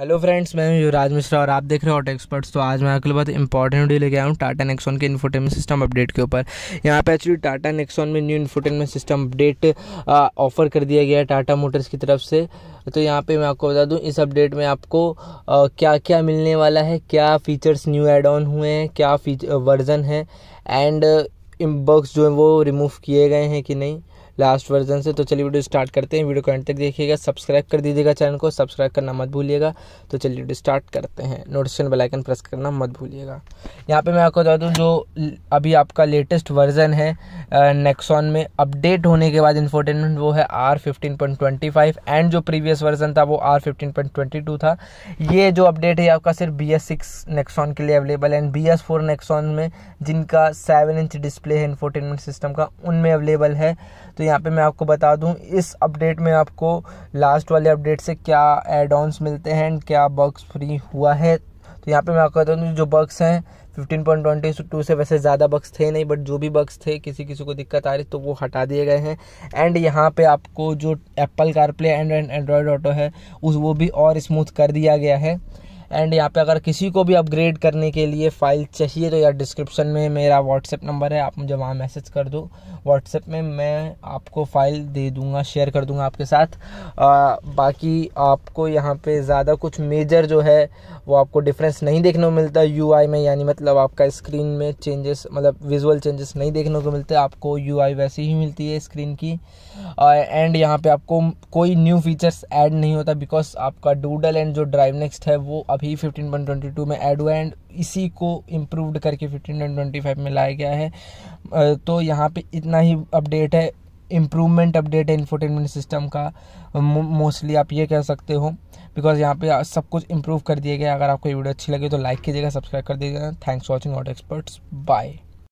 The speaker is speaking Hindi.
हेलो फ्रेंड्स मैं युवराज मिश्रा और आप देख रहे हो ऑटो एक्सपर्ट्स तो आज मैं आपके लिए बहुत इंपॉर्टेंट वीडियो लेके आया हूँ टाटा नेक्सॉन के इन्फोटेनमेंट सिस्टम अपडेट के ऊपर यहाँ पे एक्चुअली टाटा नेक्सॉन में new infotainment system update offer कर दिया गया है टाटा मोटर्स की तरफ से तो यहाँ पे मैं आपको बता दूँ इस अपडेट में आपको आ, क्या क्या मिलने वाला है क्या फीचर्स न्यू एड ऑन हुए हैं क्या वर्जन है एंड बक्स जो है वो रिमूव किए गए हैं कि नहीं लास्ट वर्जन से तो चलिए वीडियो स्टार्ट करते हैं वीडियो को एंड तक देखिएगा सब्सक्राइब कर दीजिएगा चैनल को सब्सक्राइब करना मत भूलिएगा तो चलिए वीडियो स्टार्ट करते हैं नोटिफिकेशन बेलाइकन प्रेस करना मत भूलिएगा यहाँ पर मैं आपको बता दूँ जो अभी आपका लेटेस्ट वर्जन है नेक्सॉन में अपडेट होने के बाद इन्फोटेनमेंट वो है R fifteen point twenty five and जो प्रीवियस वर्जन था वो R fifteen point twenty two था ये जो अपडेट है आपका सिर्फ बी एस सिक्स नेक्सॉन के लिए अवेलेबल है and B S four Nexon में जिनका सेवन इंच डिस्प्ले है इन्फोटेनमेंट सिस्टम का उनमें अवेलेबल है तो यहाँ पे मैं आपको बता दूँ इस अपडेट में आपको लास्ट वाले अपडेट से क्या एड ऑन्स मिलते हैं क्या बग्स फ्री हुआ है तो यहाँ पे मैं आपको बता दूँ जो बग्स हैं 15.22 से वैसे ज़्यादा बक्स थे नहीं बट जो भी बग्स थे किसी किसी को दिक्कत आ रही तो वो हटा दिए गए हैं एंड यहाँ पे आपको जो Apple CarPlay and and Android auto है उस वो भी और स्मूथ कर दिया गया है एंड यहाँ पे अगर किसी को भी अपग्रेड करने के लिए फ़ाइल चाहिए तो यार डिस्क्रिप्शन में मेरा व्हाट्सएप नंबर है आप मुझे वहाँ मैसेज कर दो व्हाट्सएप में मैं आपको फ़ाइल दे दूँगा शेयर कर दूँगा आपके साथ आ, बाकी आपको यहाँ पे ज़्यादा कुछ मेजर जो है वो आपको डिफरेंस नहीं देखने को मिलता यू में यानी मतलब आपका स्क्रीन में चेंजेस मतलब विजुअल चेंजेस नहीं देखने को मिलते आपको यू वैसे ही मिलती है स्क्रीन की एंड यहाँ पे आपको कोई न्यू फीचर्स ऐड नहीं होता बिकॉज आपका डूडल एंड जो ड्राइव नेक्स्ट है वो अब अभी फिफ्टीन ट्वेंटी टू में एड हुआ एंड इसी को इम्प्रूवड करके फिफ्टीन ट्वेंटी फाइव में लाया गया है तो यहाँ पे इतना ही अपडेट है इम्प्रूवमेंट अपडेट है इन्फोटेनमेंट सिस्टम का मोस्टली आप ये कह सकते हो बिकॉज यहाँ पे सब कुछ इम्प्रूव कर दिया गया अगर आपको ये वीडियो अच्छी लगे तो लाइक कीजिएगा सब्सक्राइब कर दीजिएगा thanks watching auto experts bye